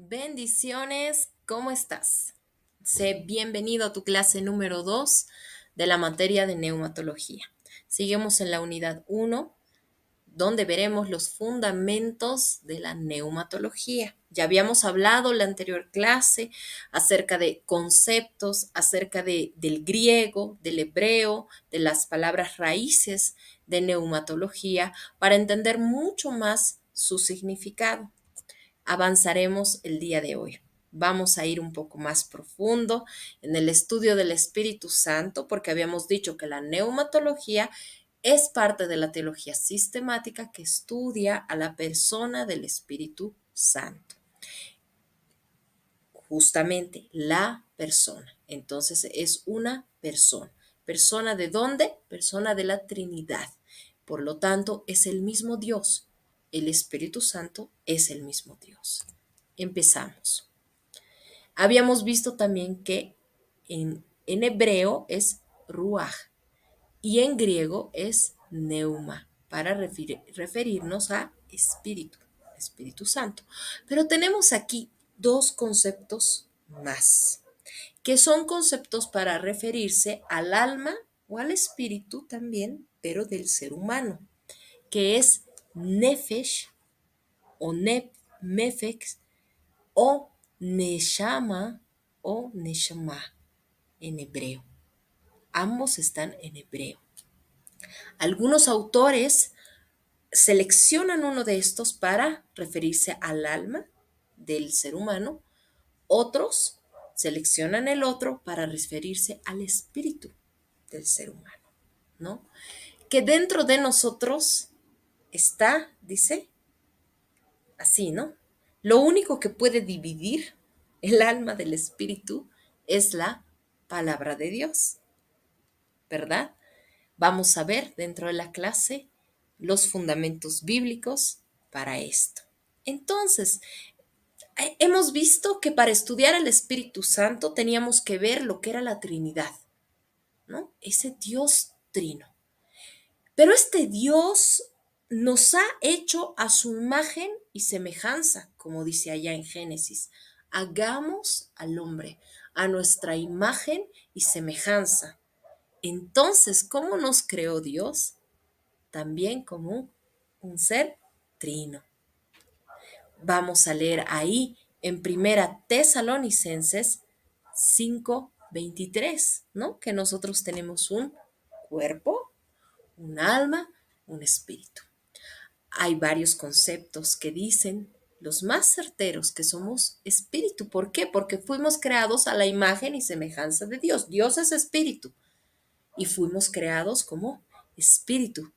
Bendiciones, ¿cómo estás? Sé bienvenido a tu clase número 2 de la materia de neumatología. Seguimos en la unidad 1, donde veremos los fundamentos de la neumatología. Ya habíamos hablado en la anterior clase acerca de conceptos, acerca del griego, del hebreo, de las palabras raíces de neumatología, para entender mucho más su significado avanzaremos el día de hoy. Vamos a ir un poco más profundo en el estudio del Espíritu Santo porque habíamos dicho que la neumatología es parte de la teología sistemática que estudia a la persona del Espíritu Santo. Justamente la persona. Entonces es una persona. ¿Persona de dónde? Persona de la Trinidad. Por lo tanto, es el mismo Dios el Espíritu Santo es el mismo Dios. Empezamos. Habíamos visto también que en, hebreo es ruach y en griego es neuma, para referirnos a Espíritu, Espíritu Santo. Pero tenemos aquí dos conceptos más, que son conceptos para referirse al alma o al espíritu también, pero del ser humano, que es nefesh o nef o neshama o neshama en hebreo. Ambos están en hebreo. Algunos autores seleccionan uno de estos para referirse al alma del ser humano, otros seleccionan el otro para referirse al espíritu del ser humano, ¿no? Que dentro de nosotros está, dice, así, ¿no? Lo único que puede dividir el alma del espíritu es la palabra de Dios, ¿verdad? Vamos a ver dentro de la clase los fundamentos bíblicos para esto. Entonces, eh, hemos visto que para estudiar el Espíritu Santo teníamos que ver lo que era la Trinidad, ¿no? Ese Dios trino. Pero este Dios nos ha hecho a su imagen y semejanza, como dice allá en Génesis. Hagamos al hombre a nuestra imagen y semejanza. Entonces, ¿cómo nos creó Dios? También como un, ser trino. Vamos a leer ahí en Primera Tesalonicenses 5:23, ¿no? Que nosotros tenemos un cuerpo, un alma, un espíritu. Hay varios conceptos que dicen los más certeros que somos espíritu. ¿Por qué? Porque fuimos creados a la imagen y semejanza de Dios. Dios es espíritu. Y fuimos creados como espíritu.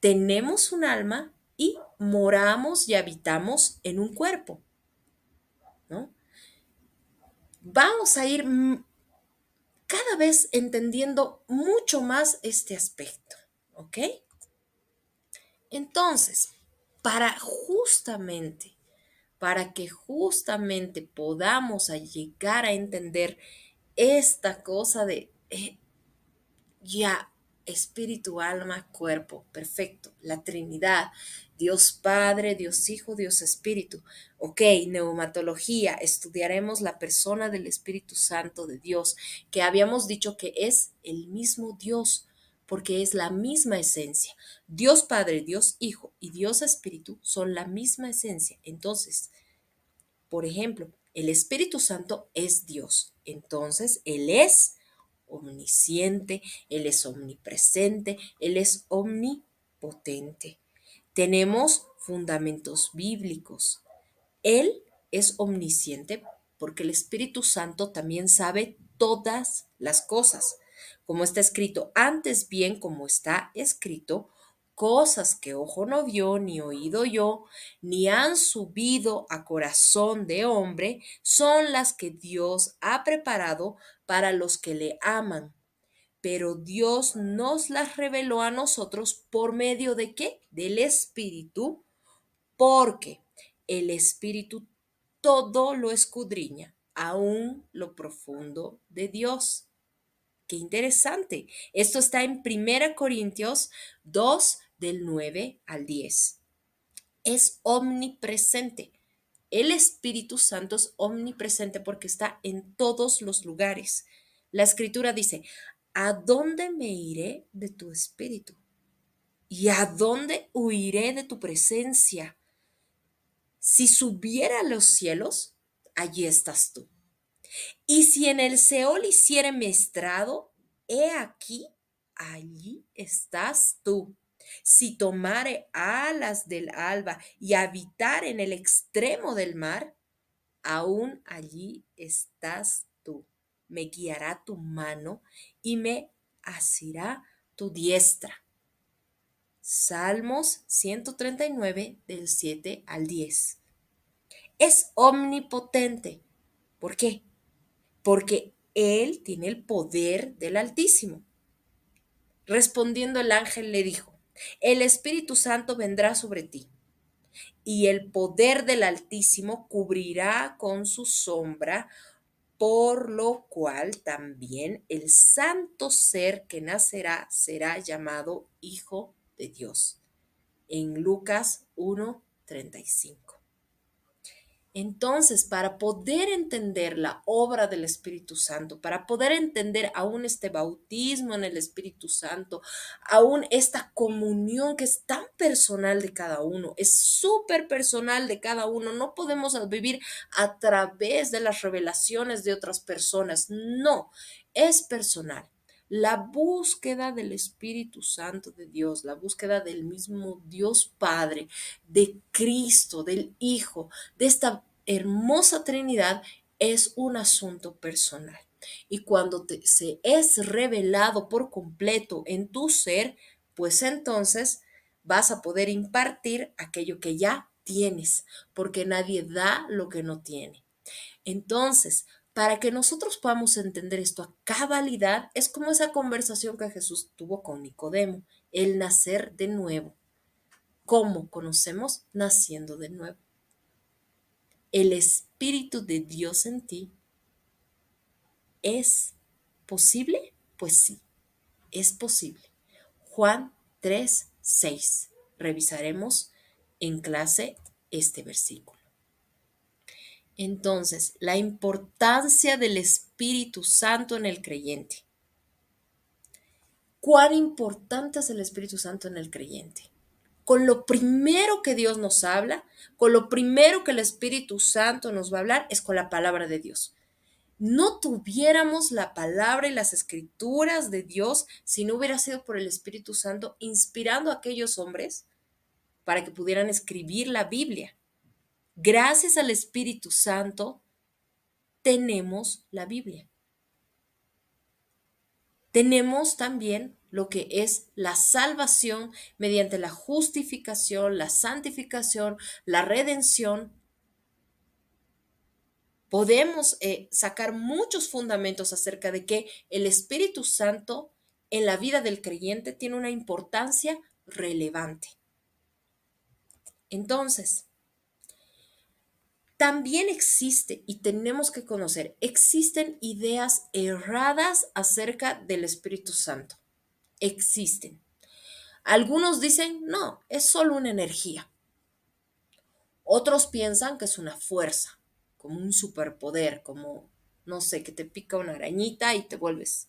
Tenemos un alma y moramos y habitamos en un cuerpo. Vamos a ir cada vez entendiendo mucho más este aspecto. ¿Ok? Entonces, para justamente, para que justamente podamos llegar a entender esta cosa de eh, ya espíritu, alma, cuerpo, perfecto, la Trinidad, Dios Padre, Dios Hijo, Dios Espíritu. Ok, neumatología, estudiaremos la persona del Espíritu Santo de Dios, que habíamos dicho que es el mismo Dios, porque es la misma esencia. Dios Padre, Dios Hijo y Dios Espíritu son la misma esencia. Entonces, por ejemplo, el Espíritu Santo es Dios. Entonces, Él es omnisciente, Él es omnipresente, Él es omnipotente. Tenemos fundamentos bíblicos. Él es omnisciente porque el Espíritu Santo también sabe todas las cosas como está escrito, antes bien como está escrito, cosas que ojo no vio, ni oído yo, ni han subido a corazón de hombre, son las que Dios ha preparado para los que le aman. Pero Dios nos las reveló a nosotros por medio de qué? Del Espíritu, porque el Espíritu todo lo escudriña, aún lo profundo de Dios. Qué interesante. Esto está en 1 Corintios 2 del 9 al 10. Es omnipresente. El Espíritu Santo es omnipresente porque está en todos los lugares. La escritura dice, ¿a dónde me iré de tu espíritu? ¿Y a dónde huiré de tu presencia? Si subiera a los cielos, allí estás tú. Y si en el Seol hiciere estrado, he aquí, allí estás tú. Si tomare alas del alba y habitar en el extremo del mar, aún allí estás tú. Me guiará tu mano y me asirá tu diestra. Salmos 139 del 7 al 10. Es omnipotente. ¿Por qué? porque él tiene el poder del Altísimo. Respondiendo el ángel le dijo, el Espíritu Santo vendrá sobre ti, y el poder del Altísimo cubrirá con su sombra, por lo cual también el santo ser que nacerá será llamado Hijo de Dios. En Lucas 1.35. Entonces, para poder entender la obra del Espíritu Santo, para poder entender aún este bautismo en el Espíritu Santo, aún esta comunión que es tan personal de cada uno, es súper personal de cada uno, no podemos vivir a través de las revelaciones de otras personas, no, es personal la búsqueda del Espíritu Santo de Dios, la búsqueda del mismo Dios Padre, de Cristo, del Hijo, de esta hermosa Trinidad es un asunto personal. Y cuando te, se es revelado por completo en tu ser, pues entonces vas a poder impartir aquello que ya tienes, porque nadie da lo que no tiene. Entonces, para que nosotros podamos entender esto a cabalidad, es como esa conversación que Jesús tuvo con Nicodemo, el nacer de nuevo. ¿Cómo conocemos naciendo de nuevo? el Espíritu de Dios en ti, ¿es posible? Pues sí, es posible. Juan 3, 6. Revisaremos en clase este versículo. Entonces, la importancia del Espíritu Santo en el creyente. ¿Cuán importante es el Espíritu Santo en el creyente? con lo primero que Dios nos habla, con lo primero que el Espíritu Santo nos va a hablar, es con la palabra de Dios. No tuviéramos la palabra y las escrituras de Dios si no hubiera sido por el Espíritu Santo inspirando a aquellos hombres para que pudieran escribir la Biblia. Gracias al Espíritu Santo tenemos la Biblia. Tenemos también lo que es la salvación mediante la justificación, la santificación, la redención. Podemos eh, sacar muchos fundamentos acerca de que el Espíritu Santo en la vida del creyente tiene una importancia relevante. Entonces, también existe, y tenemos que conocer, existen ideas erradas acerca del Espíritu Santo existen. Algunos dicen, no, es solo una energía. Otros piensan que es una fuerza, como un superpoder, como, no sé, que te pica una arañita y te vuelves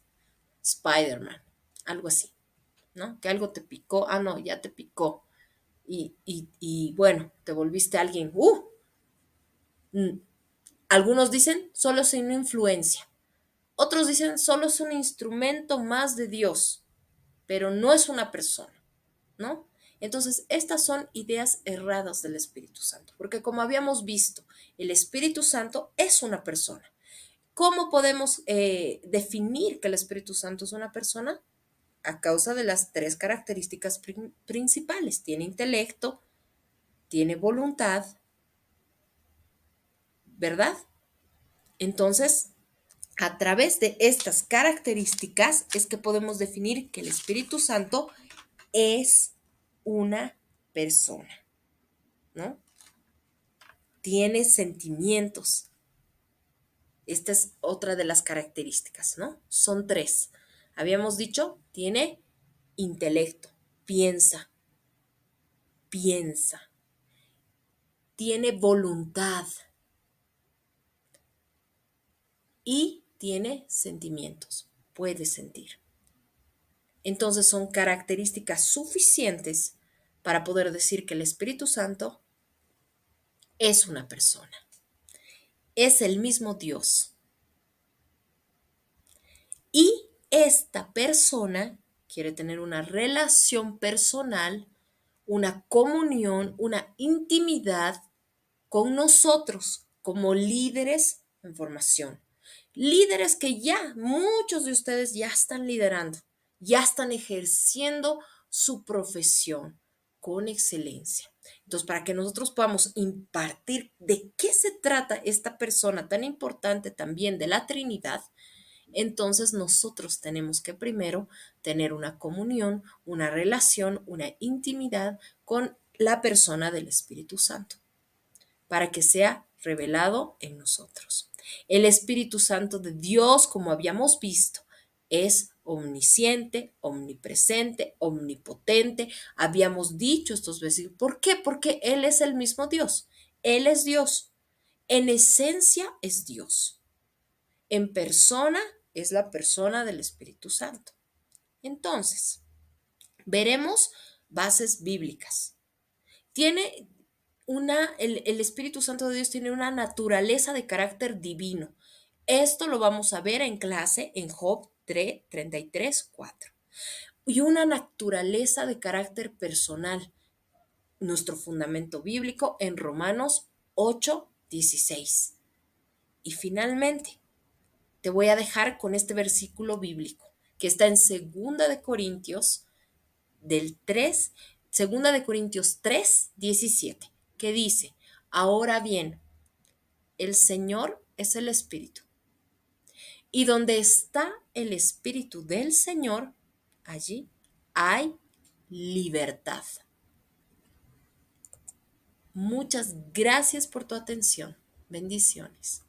Spider-Man, algo así, ¿no? Que algo te picó, ah, no, ya te picó. Y, y, y bueno, te volviste alguien, uh. mm. Algunos dicen, solo es una influencia. Otros dicen, solo es un instrumento más de Dios pero no es una persona, ¿no? Entonces, estas son ideas erradas del Espíritu Santo, porque como habíamos visto, el Espíritu Santo es una persona. ¿Cómo podemos eh, definir que el Espíritu Santo es una persona? A causa de las tres características principales. Tiene intelecto, tiene voluntad, ¿verdad? Entonces, a través de estas características es que podemos definir que el Espíritu Santo es una persona, ¿no? Tiene sentimientos. Esta es otra de las características, ¿no? Son tres. Habíamos dicho, tiene intelecto, piensa, piensa, tiene voluntad y tiene sentimientos, puede sentir. Entonces son características suficientes para poder decir que el Espíritu Santo es una persona. Es el mismo Dios. Y esta persona quiere tener una relación personal, una comunión, una intimidad con nosotros como líderes en formación líderes que ya, muchos de ustedes ya están liderando, ya están ejerciendo su profesión con excelencia. Entonces, para que nosotros podamos impartir de qué se trata esta persona tan importante también de la Trinidad, entonces nosotros tenemos que primero tener una comunión, una relación, una intimidad con la persona del Espíritu Santo, para que sea revelado en nosotros. El Espíritu Santo de Dios, como habíamos visto, es omnisciente, omnipresente, omnipotente. Habíamos dicho estos veces. ¿Por qué? Porque Él es el mismo Dios. Él es Dios. En esencia es Dios. En persona es la persona del Espíritu Santo. Entonces, veremos bases bíblicas. Tiene el, Espíritu Santo de Dios tiene una naturaleza de carácter divino. Esto lo vamos a ver en clase en Job 3, 33, 4. Y una naturaleza de carácter personal. Nuestro fundamento bíblico en Romanos 8, 16. Y finalmente, te voy a dejar con este versículo bíblico que está en 2 de Corintios del 3, 2 de Corintios 3, 17 que dice, ahora bien, el Señor es el Espíritu. Y donde está el Espíritu del Señor, allí hay libertad. Muchas gracias por tu atención. Bendiciones.